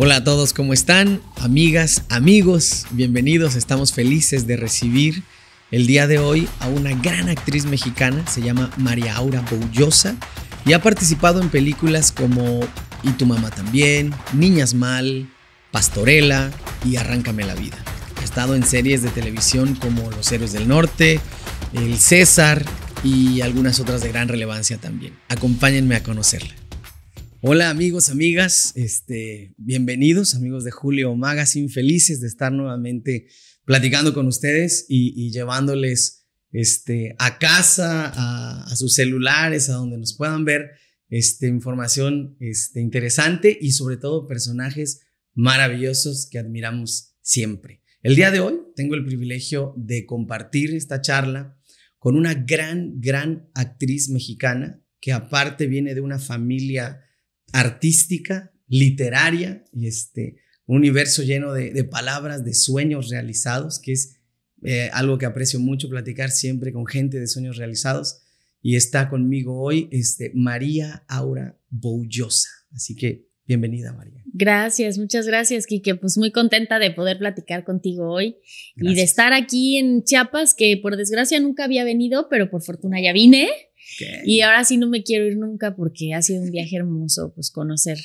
Hola a todos, ¿cómo están? Amigas, amigos, bienvenidos. Estamos felices de recibir el día de hoy a una gran actriz mexicana, se llama María Aura Boullosa y ha participado en películas como Y tu mamá también, Niñas mal, Pastorela y Arráncame la vida. Ha estado en series de televisión como Los Héroes del Norte, El César y algunas otras de gran relevancia también. Acompáñenme a conocerla. Hola amigos, amigas, este, bienvenidos amigos de Julio Magazine, felices de estar nuevamente platicando con ustedes y, llevándoles este, a casa, a, sus celulares, a donde nos puedan ver este, información este, interesante y sobre todo personajes maravillosos que admiramos siempre. El día de hoy tengo el privilegio de compartir esta charla con una gran, gran actriz mexicana que aparte viene de una familia artística, literaria y este, un universo lleno de, palabras, de sueños realizados, que es eh, algo que aprecio mucho platicar siempre con gente de sueños realizados. Y está conmigo hoy este, María Aura Boullosa. Así que Bienvenida, María. Gracias, muchas gracias, Quique. Pues muy contenta de poder platicar contigo hoy y de estar aquí en Chiapas, que por desgracia nunca había venido, pero por fortuna ya vine. Y ahora sí no me quiero ir nunca porque ha sido un viaje hermoso, pues conocer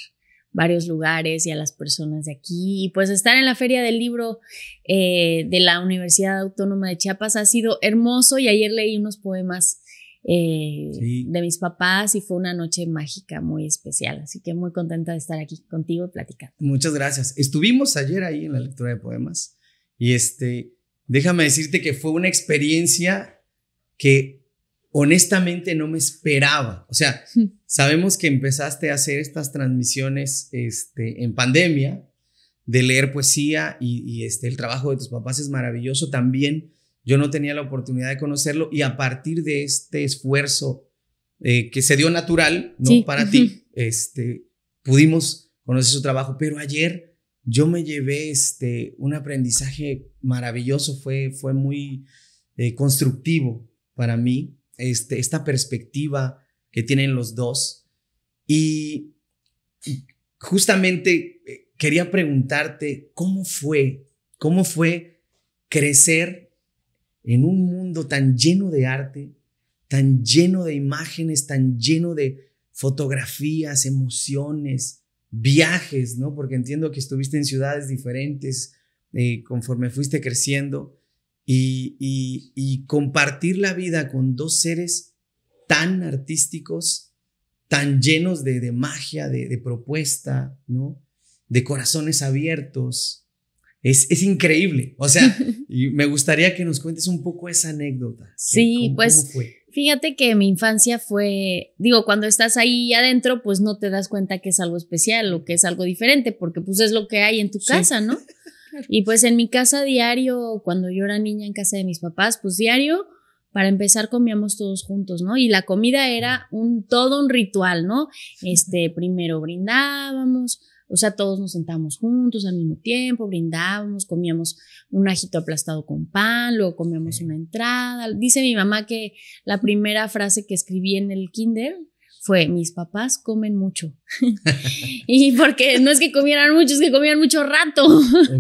varios lugares y a las personas de aquí. Y pues estar en la feria del libro eh, de la Universidad Autónoma de Chiapas ha sido hermoso y ayer leí unos poemas eh, de mis papás y fue una noche mágica muy especial. Así que muy contenta de estar aquí contigo y platicar. Muchas gracias. Estuvimos ayer ahí en la lectura de poemas y este, déjame decirte que fue una experiencia que honestamente no me esperaba. O sea, hmm. sabemos que empezaste a hacer estas transmisiones este, en pandemia de leer poesía y, y este, el trabajo de tus papás es maravilloso también yo no tenía la oportunidad de conocerlo y a partir de este esfuerzo eh, que se dio natural, ¿no? Para ti, este, pudimos conocer su trabajo, pero ayer yo me llevé este, un aprendizaje maravilloso, fue, fue muy eh, constructivo para mí, este, esta perspectiva que tienen los dos. Y justamente eh, quería preguntarte, ¿cómo fue? ¿Cómo fue crecer en un mundo tan lleno de arte, tan lleno de imágenes, tan lleno de fotografías, emociones, viajes, ¿no? Porque entiendo que estuviste en ciudades diferentes eh, conforme fuiste creciendo y, compartir la vida con dos seres tan artísticos, tan llenos de, magia, de, de, propuesta, ¿no? De corazones abiertos, es, increíble. O sea, y me gustaría que nos cuentes un poco esa anécdota. Sí, pues fíjate que mi infancia fue, digo, cuando estás ahí adentro, pues no te das cuenta que es algo especial o que es algo diferente, porque pues es lo que hay en tu casa, ¿no? Y pues en mi casa diario, cuando yo era niña en casa de mis papás, pues diario, para empezar comíamos todos juntos, ¿no? Y la comida era un todo un ritual, ¿no? Este, primero brindábamos, o sea, todos nos sentamos juntos al mismo tiempo, brindábamos, comíamos un ajito aplastado con pan, luego comíamos una entrada. Dice mi mamá que la primera frase que escribí en el kinder fue, mis papás comen mucho. y porque no es que comieran mucho, es que comían mucho rato.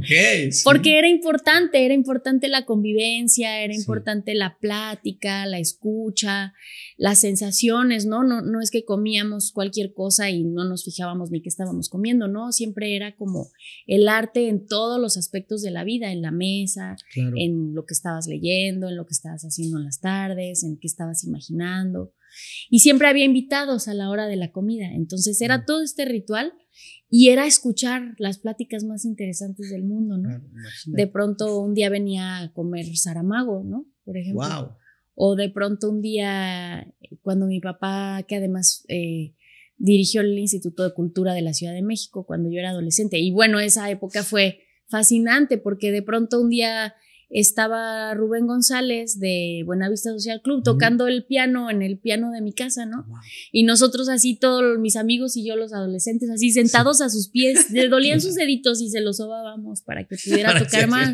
Porque era importante, era importante la convivencia, era importante la plática, la escucha, las sensaciones, ¿no? ¿no? No es que comíamos cualquier cosa y no nos fijábamos ni qué estábamos comiendo, ¿no? Siempre era como el arte en todos los aspectos de la vida, en la mesa, en lo que estabas leyendo, en lo que estabas haciendo en las tardes, en qué estabas imaginando. Y siempre había invitados a la hora de la comida. Entonces era mm. todo este ritual y era escuchar las pláticas más interesantes del mundo, ¿no? Mm, de pronto un día venía a comer Saramago, ¿no? Por ejemplo. Wow. O de pronto un día, eh, cuando mi papá, que además eh, dirigió el Instituto de Cultura de la Ciudad de México cuando yo era adolescente, y bueno, esa época fue fascinante porque de pronto un día estaba Rubén González de Buenavista Social Club tocando el piano en el piano de mi casa, ¿no? Y nosotros así, todos mis amigos y yo, los adolescentes, así sentados a sus pies, le dolían sus deditos y se los sobábamos para que pudiera tocar más.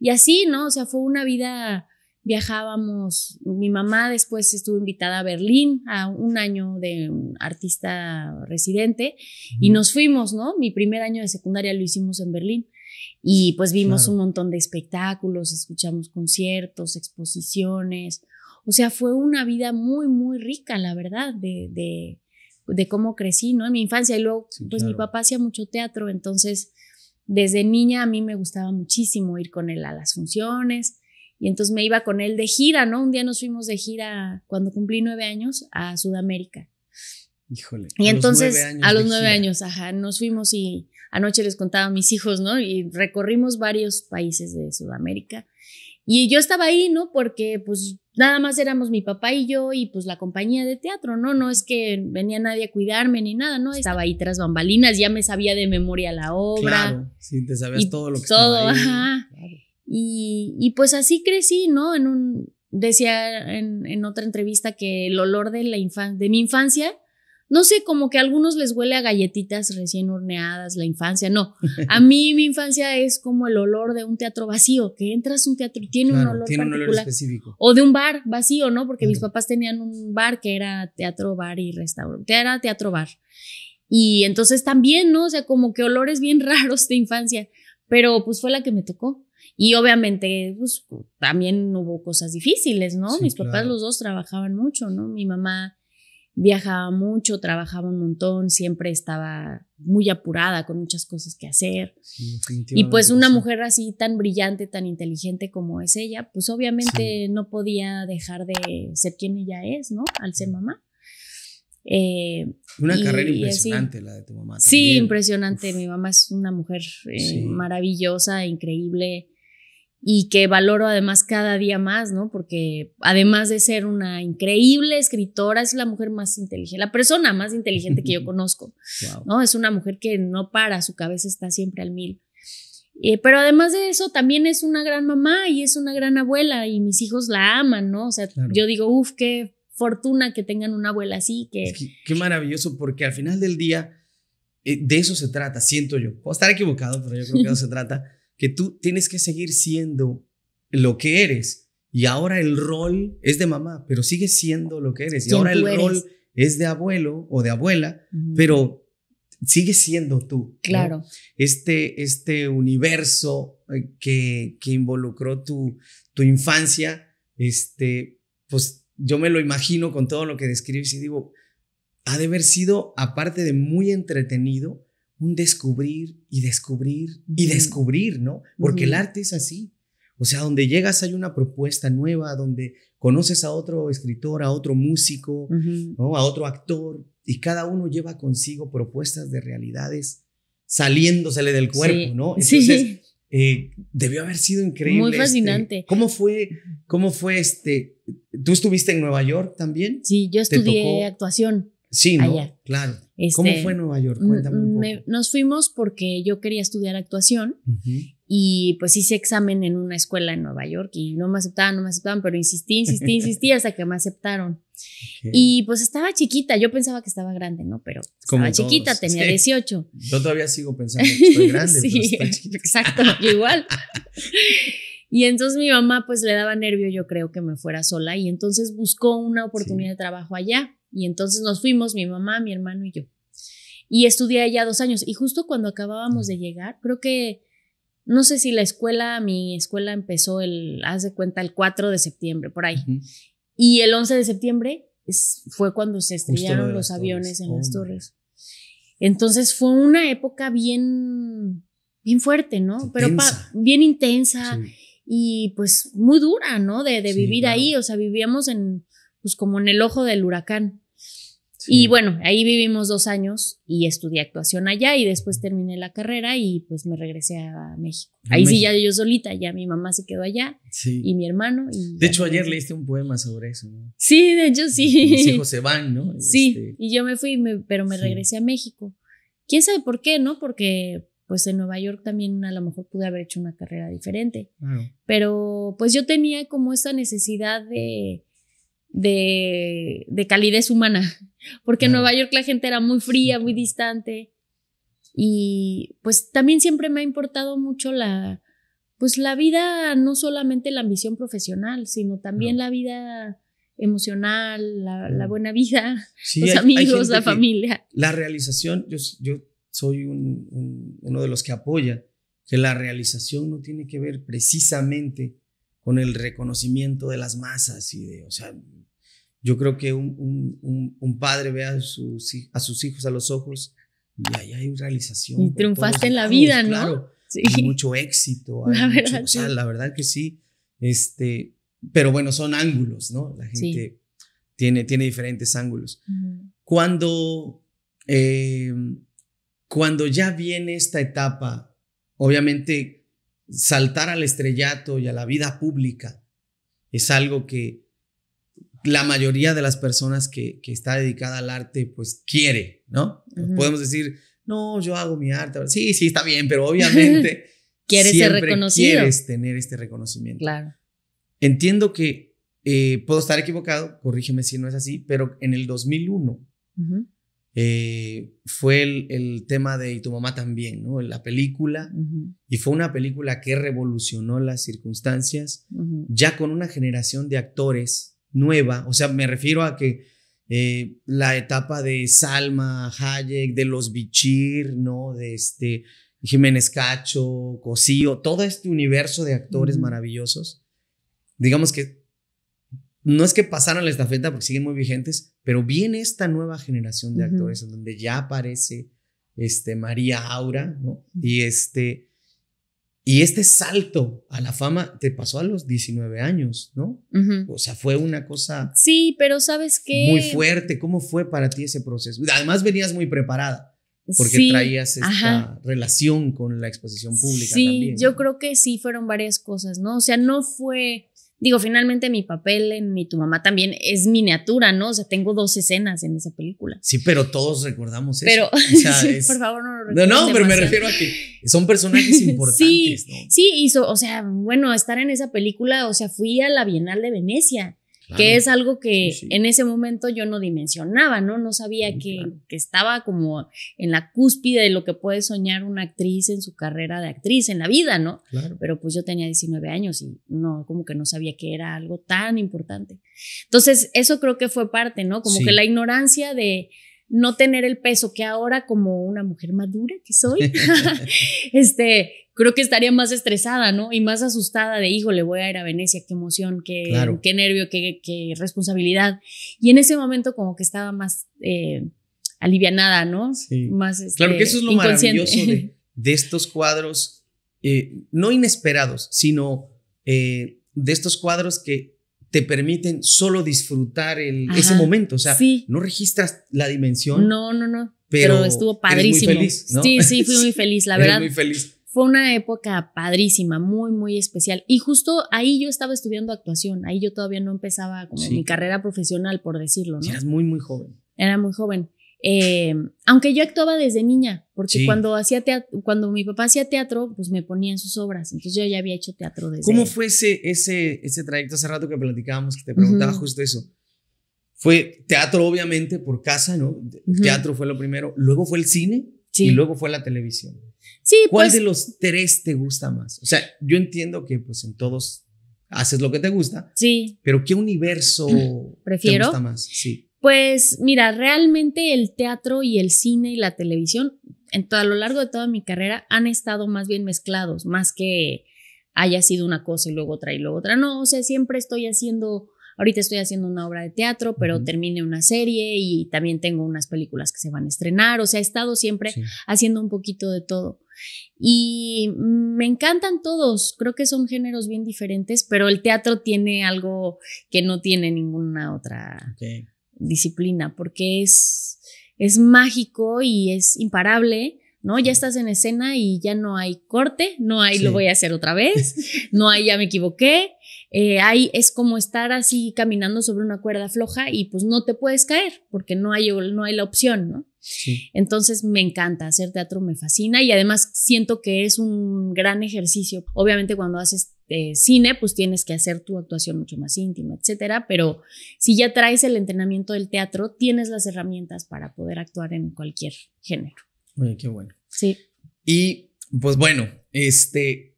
Y así, ¿no? O sea, fue una vida, viajábamos, mi mamá después estuvo invitada a Berlín a un año de artista residente y nos fuimos, ¿no? Mi primer año de secundaria lo hicimos en Berlín. Y pues vimos un montón de espectáculos, escuchamos conciertos, exposiciones. O sea, fue una vida muy, muy rica, la verdad, de, de, cómo crecí, ¿no? En mi infancia. Y luego, pues mi papá hacía mucho teatro, entonces desde niña a mí me gustaba muchísimo ir con él a las funciones. Y entonces me iba con él de gira, ¿no? Un día nos fuimos de gira cuando cumplí nueve años a Sudamérica. Híjole. Y entonces, a los nueve años, ajá, nos fuimos y anoche les contaba a mis hijos, ¿no? Y recorrimos varios países de Sudamérica. Y yo estaba ahí, ¿no? Porque pues nada más éramos mi papá y yo y pues la compañía de teatro, ¿no? No es que venía nadie a cuidarme ni nada, ¿no? Estaba ahí tras bambalinas, ya me sabía de memoria la obra. Claro, sí, te sabías todo lo que estaba ahí. ajá. Y, y, pues así crecí, ¿no? En un, decía en, en otra entrevista que el olor de, la de mi infancia no sé, como que a algunos les huele a galletitas recién horneadas, la infancia, no. A mí mi infancia es como el olor de un teatro vacío, que entras a un teatro y tiene un olor tiene un específico. O de un bar vacío, ¿no? Porque mis papás tenían un bar que era teatro bar y restaurante, era teatro bar. Y entonces también, ¿no? O sea, como que olores bien raros de infancia, pero pues fue la que me tocó. Y obviamente, pues también hubo cosas difíciles, ¿no? mis papás los dos trabajaban mucho, ¿no? Mi mamá viajaba mucho, trabajaba un montón, siempre estaba muy apurada con muchas cosas que hacer. y pues una mujer así tan brillante, tan inteligente como es ella, pues obviamente no podía dejar de ser quien ella es, ¿no? Al ser mamá. Eh, una carrera impresionante la de tu mamá. También. Sí, impresionante. Mi mamá es una mujer eh, maravillosa, increíble y que valoro además cada día más, ¿no? Porque además de ser una increíble escritora, es la mujer más inteligente, la persona más inteligente que yo conozco, ¿no? Es una mujer que no para, su cabeza está siempre al mil. Eh, pero además de eso, también es una gran mamá y es una gran abuela y mis hijos la aman, ¿no? O sea, yo digo, uff, qué fortuna que tengan una abuela así. Qué maravilloso, porque al final del día, eh, de eso se trata, siento yo. Puedo estar equivocado, pero yo creo que de eso se trata que tú tienes que seguir siendo lo que eres. Y ahora el rol es de mamá, pero sigue siendo lo que eres. Y ahora el rol es de abuelo o de abuela, pero sigue siendo tú. Claro. Este, este universo eh, que, que involucró tu, tu infancia, este, pues yo me lo imagino con todo lo que describes y digo, ha de haber sido, aparte de muy entretenido, un descubrir y descubrir y descubrir, ¿no? Porque el arte es así. O sea, donde llegas hay una propuesta nueva, donde conoces a otro escritor, a otro músico, a otro actor, y cada uno lleva consigo propuestas de realidades saliéndosele del cuerpo, ¿no? Entonces, sí. Eh, debió haber sido increíble. Muy este, fascinante. ¿Cómo fue, cómo fue este? ¿Tú estuviste en Nueva York también? Sí, yo estudié actuación. Sí, Claro. ¿Cómo este, fue Nueva York? Cuéntame un poco. nos fuimos porque yo quería estudiar actuación y pues hice examen en una escuela en Nueva York y no me aceptaban, no me aceptaban, pero insistí, insistí, insistí hasta que me aceptaron. Y pues estaba chiquita, yo pensaba que estaba grande, ¿no? Pero Como estaba chiquita, tenía 18. Yo todavía sigo pensando que estoy grande. sí, exacto, yo igual. Y entonces mi mamá pues le daba nervio, yo creo que me fuera sola y entonces buscó una oportunidad de trabajo allá. Y entonces nos fuimos, mi mamá, mi hermano y yo. Y estudié allá dos años. Y justo cuando acabábamos de llegar, creo que, no sé si la escuela, mi escuela empezó el, haz de cuenta, el 4 de septiembre, por ahí. Y el 11 de septiembre fue cuando se estrellaron los aviones en las torres. Entonces fue una época bien, bien fuerte, ¿no? Pero bien intensa y pues muy dura, ¿no? De, vivir ahí, o sea, vivíamos en, pues como en el ojo del huracán. Y bueno, ahí vivimos dos años y estudié actuación allá y después terminé la carrera y pues me regresé a México. ahí sí ya yo solita, ya mi mamá se quedó allá y mi hermano. de hecho ayer leíste un poema sobre eso, ¿no? Sí, de hecho sí. Mis hijos se van, ¿no? Sí, este, y yo me fui, pero me regresé a México. ¿Quién sabe por qué, no? Porque pues en Nueva York también a lo mejor pude haber hecho una carrera diferente. Pero pues yo tenía como esta necesidad de de, calidez humana, porque en Nueva York la gente era muy fría, muy distante. Y pues también siempre me ha importado mucho la, pues la vida, no solamente la ambición profesional, sino también la vida emocional, la, mm. buena vida, los amigos, la familia. La realización, yo, soy uno de los que apoya que la realización no tiene que ver precisamente con el reconocimiento de las masas y de, o sea, yo creo que un, padre ve a sus, a sus hijos a los ojos y ahí hay realización. Y triunfaste en la vida, ¿no? Claro, mucho éxito. la, verdad, que sí. Este, pero bueno, son ángulos, ¿no? La gente tiene, tiene diferentes ángulos. Cuando, eh, cuando ya viene esta etapa, obviamente saltar al estrellato y a la vida pública es algo que la mayoría de las personas que, está dedicada al arte, pues quiere, ¿no? Podemos decir, no, yo hago mi arte. Sí, sí, está bien, pero obviamente... quieres ser reconocido. tener este reconocimiento. Claro. Entiendo que eh, puedo estar equivocado, corrígeme si no es así, pero en el 2001 eh, fue el, tema de Y tu mamá también, ¿no? La película, y fue una película que revolucionó las circunstancias, ya con una generación de actores nueva, o sea, me refiero a que eh, la etapa de Salma Hayek, de los Bichir, ¿no? De este Jiménez Cacho, Cosío, todo este universo de actores maravillosos, digamos que no es que pasaron la estafeta porque siguen muy vigentes, pero viene esta nueva generación de actores en actores donde ya aparece este María Aura, ¿no? Y este y este salto a la fama te pasó a los 19 años, ¿no? O sea, fue una cosa... Sí, pero sabes qué... Muy fuerte. ¿Cómo fue para ti ese proceso? Además venías muy preparada porque traías esta relación con la exposición pública. Sí, también, yo creo que sí fueron varias cosas, ¿no? O sea, no fue Digo, finalmente mi papel en Mi Tu Mamá también es miniatura, ¿no? O sea, tengo dos escenas en esa película. Sí, pero todos recordamos pero, O sea, por favor, no lo No, no, pero me refiero a que son personajes importantes, sí, ¿no? Sí, y o sea, bueno, estar en esa película, o sea, fui a la Bienal de Venecia que es algo que en ese momento yo no dimensionaba, ¿no? No sabía mm, que, que, estaba como en la cúspide de lo que puede soñar una actriz en su carrera de actriz, en la vida, ¿no? Claro. Pero pues yo tenía 19 años y no, como que no sabía que era algo tan importante. Entonces, eso creo que fue parte, ¿no? Como que la ignorancia de no tener el peso que ahora como una mujer madura que soy, este, creo que estaría más estresada, ¿no? Y más asustada de, hijo, le voy a ir a Venecia, qué emoción, qué, qué nervio, qué, qué, responsabilidad. Y en ese momento como que estaba más eh, alivianada, ¿no? Más, claro que este, eso es lo maravilloso de, estos cuadros, eh, no inesperados, sino eh, de estos cuadros que te permiten solo disfrutar ese momento. O sea, no registras la dimensión. No, no, no. Pero, estuvo padrísimo. muy feliz, ¿no? Sí, sí, fui muy feliz, la verdad. muy feliz. Fue una época padrísima, muy, muy especial. Y justo ahí yo estaba estudiando actuación, ahí yo todavía no empezaba mi carrera profesional, por decirlo. ¿no? eras muy, muy joven. Era muy joven. Eh, aunque yo actuaba desde niña, porque cuando hacía teatro, cuando mi papá hacía teatro, pues me ponía en sus obras. Entonces yo ya había hecho teatro desde. ¿Cómo fue ese, ese, ese trayecto hace rato que platicábamos, que te preguntaba justo eso? Fue teatro, obviamente, por casa, ¿no? Teatro fue lo primero. Luego fue el cine y luego fue la televisión. ¿Cuál pues de los tres te gusta más? O sea, yo entiendo que pues en todos haces lo que te gusta. Sí. Pero ¿qué universo Prefiero? te gusta más? Sí. Pues mira, realmente el teatro y el cine y la televisión en todo, a lo largo de toda mi carrera han estado más bien mezclados, más que haya sido una cosa y luego otra y luego otra. No, o sea, siempre estoy haciendo, ahorita estoy haciendo una obra de teatro, pero termine terminé una serie y también tengo unas películas que se van a estrenar, o sea, he estado siempre haciendo un poquito de todo. Y me encantan todos, creo que son géneros bien diferentes, pero el teatro tiene algo que no tiene ninguna otra disciplina, porque es, es mágico y es imparable. ¿no? Ya estás en escena y ya no hay corte, no hay lo voy a hacer otra vez, no hay ya me equivoqué, eh, es como estar así caminando sobre una cuerda floja y pues no te puedes caer porque no hay, no hay la opción, ¿no? Entonces me encanta hacer teatro, me fascina y además siento que es un gran ejercicio. Obviamente cuando haces eh, cine, pues tienes que hacer tu actuación mucho más íntima, etcétera, pero si ya traes el entrenamiento del teatro, tienes las herramientas para poder actuar en cualquier género. Oye, qué bueno. Sí. Y pues bueno, este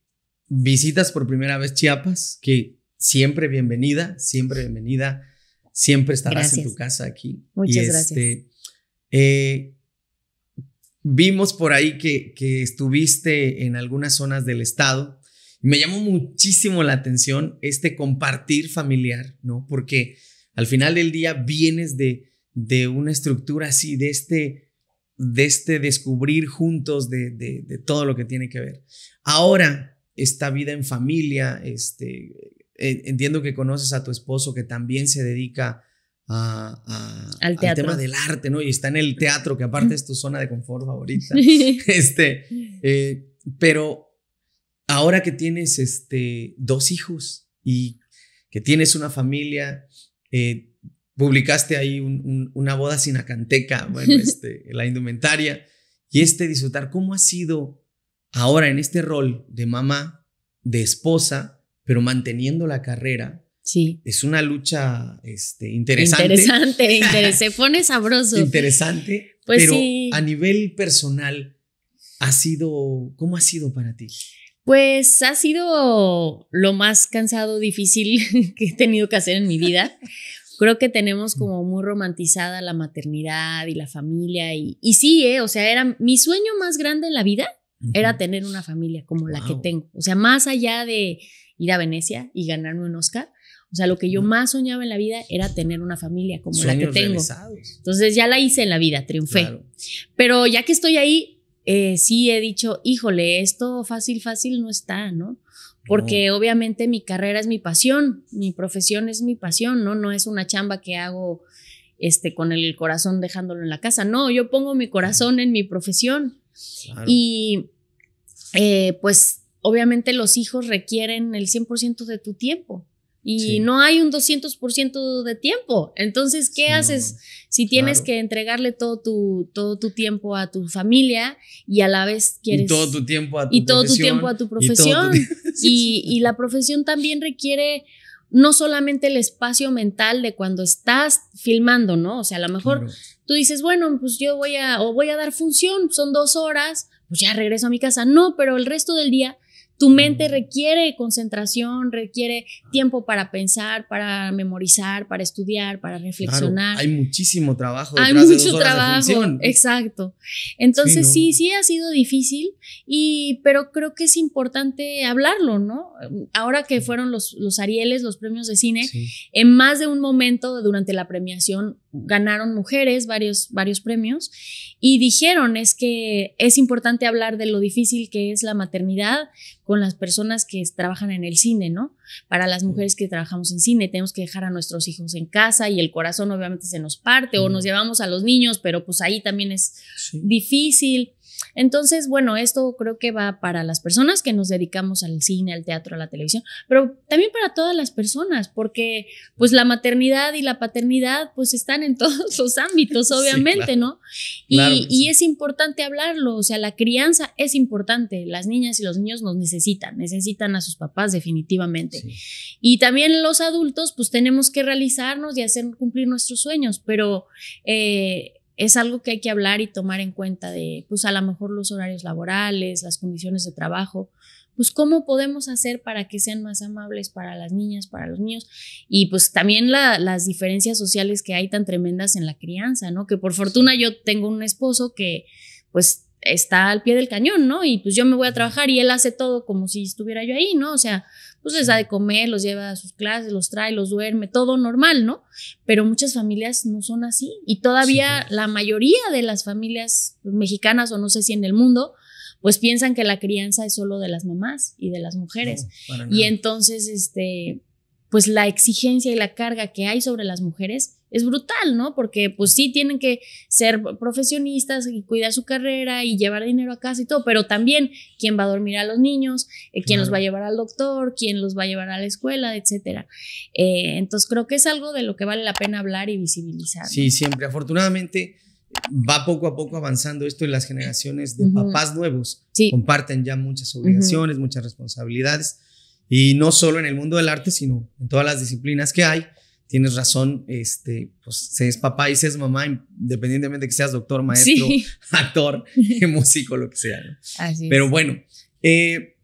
visitas por primera vez Chiapas, que siempre bienvenida, siempre bienvenida, siempre estarás en tu casa aquí. Muchas este, gracias. Eh, vimos por ahí que, que, estuviste en algunas zonas del estado. Me llamó muchísimo la atención este compartir familiar, ¿no? Porque al final del día vienes de, de una estructura así, de este, de este descubrir juntos de, todo lo que tiene que ver. Ahora, esta vida en familia, este, eh, entiendo que conoces a tu esposo que también se dedica a, al, tema del arte, ¿no? Y está en el teatro, que aparte es tu zona de confort favorita. este, eh, pero ahora que tienes este, dos hijos y que tienes una familia, eh, publicaste ahí una boda sinacanteca, bueno, este, la indumentaria, y este disfrutar, ¿cómo ha sido ahora en este rol de mamá, de esposa, pero manteniendo la carrera? Sí. Es una lucha este, interesante. Interesante, se pone sabroso. Interesante. Pues pero a nivel personal, ha sido, ¿cómo ha sido para ti? Pues ha sido lo más cansado, difícil que he tenido que hacer en mi vida. Creo que tenemos como muy romantizada la maternidad y la familia. Y, sí, eh, o sea, era mi sueño más grande en la vida era tener una familia como la que tengo. O sea, más allá de ir a Venecia y ganarme un Oscar, o sea, lo que yo más soñaba en la vida era tener una familia como la que tengo. Entonces ya la hice en la vida, triunfé. Pero ya que estoy ahí, eh, sí he dicho, híjole, esto fácil, fácil no está, ¿no? Porque obviamente mi carrera es mi pasión, mi profesión es mi pasión, ¿no? No es una chamba que hago este, con el corazón dejándolo en la casa. No, yo pongo mi corazón en mi profesión. Y eh, pues obviamente los hijos requieren el 100% de tu tiempo y no hay un 200% de tiempo. Entonces, ¿qué haces si tienes que entregarle todo tu, todo tu tiempo a tu familia y a la vez quieres... Y todo tu tiempo a tu profesión. Y todo tu tiempo a tu profesión. Y, la profesión también requiere no solamente el espacio mental de cuando estás filmando, ¿no? O sea, a lo mejor tú dices, bueno, pues yo voy a, o voy a dar función, son dos horas, pues ya regreso a mi casa. No, pero el resto del día tu mente requiere concentración, requiere tiempo para pensar, para memorizar, para estudiar, para reflexionar. hay muchísimo trabajo. Hay mucho trabajo, exacto. Entonces sí, sí, ha sido difícil, y, pero creo que es importante hablarlo, ¿no? Ahora que fueron los, los Arieles, los premios de cine, en más de un momento durante la premiación ganaron mujeres varios, varios premios y dijeron es que es importante hablar de lo difícil que es la maternidad con las personas que trabajan en el cine, ¿no? Para las mujeres que trabajamos en cine, tenemos que dejar a nuestros hijos en casa y el corazón obviamente se nos parte o nos llevamos a los niños, pero pues ahí también es difícil. Entonces, bueno, esto creo que va para las personas que nos dedicamos al cine, al teatro, a la televisión, pero también para todas las personas, porque pues la maternidad y la paternidad pues están en todos los ámbitos, obviamente, ¿no? Y, es importante hablarlo, o sea, la crianza es importante, las niñas y los niños nos necesitan, necesitan a sus papás definitivamente. Y también los adultos pues tenemos que realizarnos y hacer cumplir nuestros sueños, pero... Eh, es algo que hay que hablar y tomar en cuenta de, pues a lo mejor los horarios laborales, las condiciones de trabajo, pues cómo podemos hacer para que sean más amables para las niñas, para los niños, y pues también la, las diferencias sociales que hay tan tremendas en la crianza, ¿no? Que por fortuna yo tengo un esposo que pues está al pie del cañón, ¿no? Y pues yo me voy a trabajar y él hace todo como si estuviera yo ahí, ¿no? O sea, pues les da de comer, los lleva a sus clases, los trae, los duerme, todo normal, ¿no? Pero muchas familias no son así y todavía la mayoría de las familias mexicanas o no sé si en el mundo, pues piensan que la crianza es solo de las mamás y de las mujeres. y entonces, este, pues la exigencia y la carga que hay sobre las mujeres es brutal, ¿no? Porque pues sí tienen que ser profesionistas y cuidar su carrera y llevar dinero a casa y todo, pero también quién va a dormir a los niños, eh, quién los va a llevar al doctor, quién los va a llevar a la escuela, etcétera. Eh, entonces creo que es algo de lo que vale la pena hablar y visibilizar. Sí, siempre. Afortunadamente va poco a poco avanzando esto y las generaciones de papás nuevos comparten ya muchas obligaciones, muchas responsabilidades y no solo en el mundo del arte, sino en todas las disciplinas que hay tienes razón, este, pues se es papá y se es mamá, independientemente de que seas doctor, maestro, actor, músico, lo que sea. ¿no? Así Pero bueno, eh,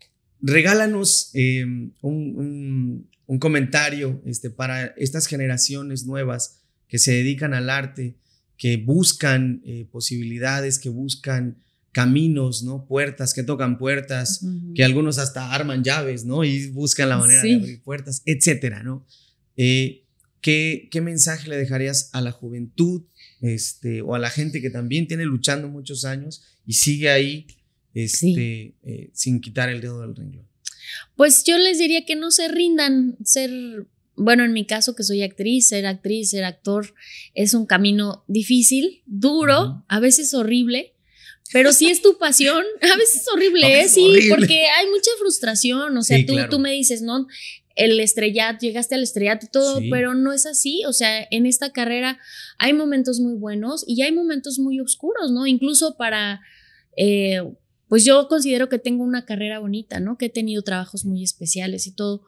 regálanos em, un, comentario este, para estas generaciones nuevas que se dedican al arte, que buscan eh, posibilidades, que buscan caminos, ¿no? Puertas, que tocan puertas, que algunos hasta arman llaves, ¿no? Y buscan la manera de abrir puertas, etcétera, ¿no? Eh, ¿Qué, mensaje le dejarías a la juventud este, o a la gente que también tiene luchando muchos años y sigue ahí este, eh, sin quitar el dedo del renglón? Pues yo les diría que no se rindan, ser, bueno, en mi caso que soy actriz, ser actriz, ser actor es un camino difícil, duro, a veces horrible, pero si es tu pasión, a veces es horrible, ¿eh? sí, porque hay mucha frustración. O sea, tú, tú me dices, no, el estrellato, llegaste al estrellato y todo, pero no es así. O sea, en esta carrera hay momentos muy buenos y hay momentos muy oscuros, ¿no? Incluso para eh, pues yo considero que tengo una carrera bonita, ¿no? Que he tenido trabajos muy especiales y todo.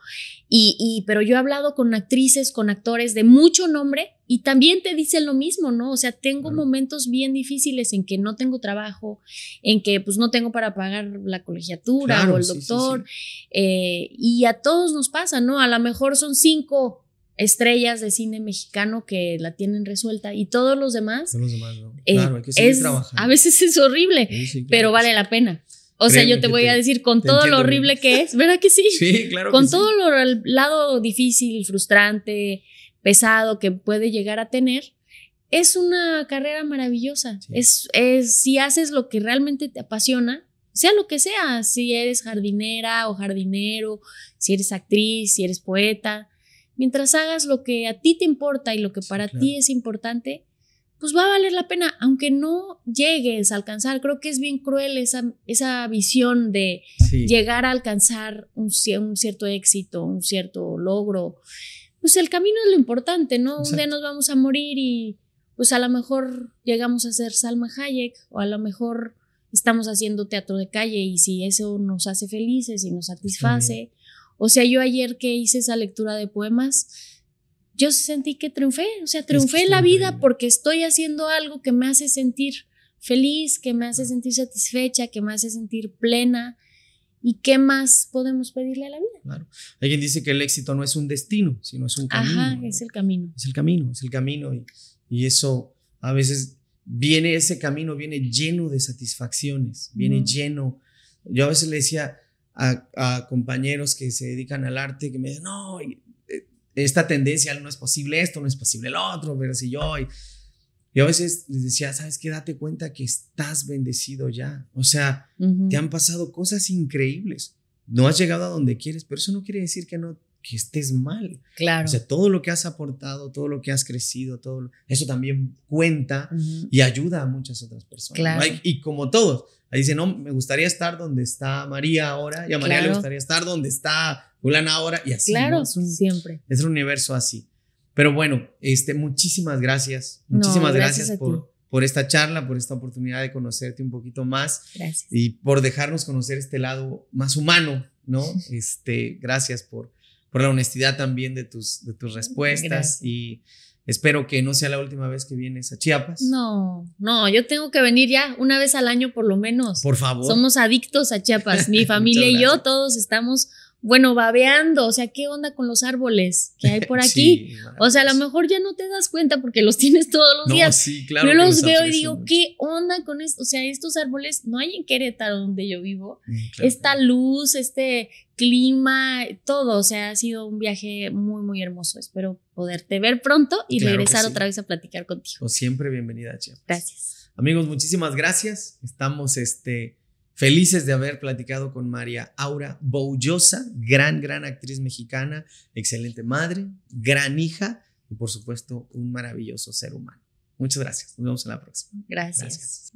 Y, pero yo he hablado con actrices, con actores de mucho nombre y también te dicen lo mismo, ¿no? O sea, tengo momentos bien difíciles en que no tengo trabajo, en que pues no tengo para pagar la colegiatura o el doctor. Eh, y a todos nos pasa, ¿no? A lo mejor son cinco estrellas de cine mexicano que la tienen resuelta y todos los demás. los demás, ¿no? Eh, claro, que trabajando. A veces es horrible, pero vale la pena. O sea, yo te voy a decir con todo lo horrible que es, ¿verdad que sí? Sí, claro. Con todo lo, el lado difícil, frustrante, pesado que puede llegar a tener, es una carrera maravillosa. Es, es, si haces lo que realmente te apasiona, sea lo que sea, si eres jardinera o jardinero, si eres actriz, si eres poeta, mientras hagas lo que a ti te importa y lo que para ti es importante, pues va a valer la pena, aunque no llegues a alcanzar. Creo que es bien cruel esa, esa visión de llegar a alcanzar un, cierto éxito, un cierto logro. Pues el camino es lo importante, ¿no? Un día nos vamos a morir y pues a lo mejor llegamos a ser Salma Hayek o a lo mejor estamos haciendo teatro de calle y si eso nos hace felices y nos satisface, o sea, yo ayer que hice esa lectura de poemas, yo sentí que triunfé, o sea, triunfé en la vida porque estoy haciendo algo que me hace sentir feliz, que me hace sentir satisfecha, que me hace sentir plena. ¿Y qué más podemos pedirle a la vida? Claro. Alguien dice que el éxito no es un destino, sino es un camino. Ajá, es el camino. Es el camino, es el camino. Y, eso a veces viene, ese camino viene lleno de satisfacciones, viene lleno. Yo a veces le decía, a, compañeros que se dedican al arte que me dicen, no, eh, esta tendencia no es posible esto, no es posible el otro, pero si yo... Y, a veces les decía, ¿sabes qué? Date cuenta que estás bendecido ya. O sea, te han pasado cosas increíbles. No has llegado a donde quieres, pero eso no quiere decir que no que estés mal. Claro. O sea, todo lo que has aportado, todo lo que has crecido, todo eso también cuenta y ayuda a muchas otras personas. Claro. Y, como todos, ahí dice, no, me gustaría estar donde está María ahora y a María le gustaría estar donde está Juliana ahora y así. Claro, siempre. Es el universo así. Pero bueno, este, muchísimas gracias. Muchísimas gracias, por, por esta charla, por esta oportunidad de conocerte un poquito más. Y por dejarnos conocer este lado más humano, ¿no? Este, gracias por por la honestidad también de tus, de tus respuestas y espero que no sea la última vez que vienes a Chiapas. No, no, yo tengo que venir ya una vez al año por lo menos. Por favor. Somos adictos a Chiapas, mi familia y yo todos estamos bueno, babeando, o sea, ¿qué onda con los árboles que hay por aquí? o sea, a lo pues. mejor ya no te das cuenta porque los tienes todos los días. Sí, claro yo los, veo y digo, ¿qué onda con esto? O sea, estos árboles no hay en Querétaro donde yo vivo. Mm, Esta luz, este clima, todo, o sea, ha sido un viaje muy, muy hermoso. Espero poderte ver pronto y regresar otra vez a platicar contigo. Pues siempre, bienvenida, Che. Gracias. Amigos, muchísimas gracias. Estamos este Felices de haber platicado con María Aura Boullosa, gran, gran actriz mexicana, excelente madre, gran hija y por supuesto un maravilloso ser humano. Muchas gracias. Nos vemos en la próxima. gracias.